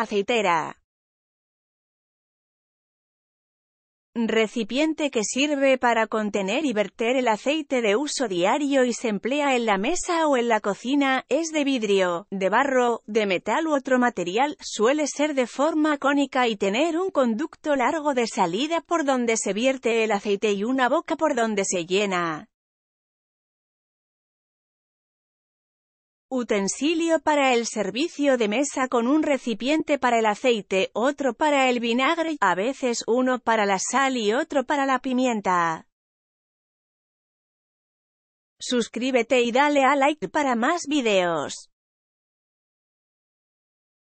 aceitera. Recipiente que sirve para contener y verter el aceite de uso diario y se emplea en la mesa o en la cocina, es de vidrio, de barro, de metal u otro material, suele ser de forma cónica y tener un conducto largo de salida por donde se vierte el aceite y una boca por donde se llena. Utensilio para el servicio de mesa con un recipiente para el aceite, otro para el vinagre, a veces uno para la sal y otro para la pimienta. Suscríbete y dale a like para más videos.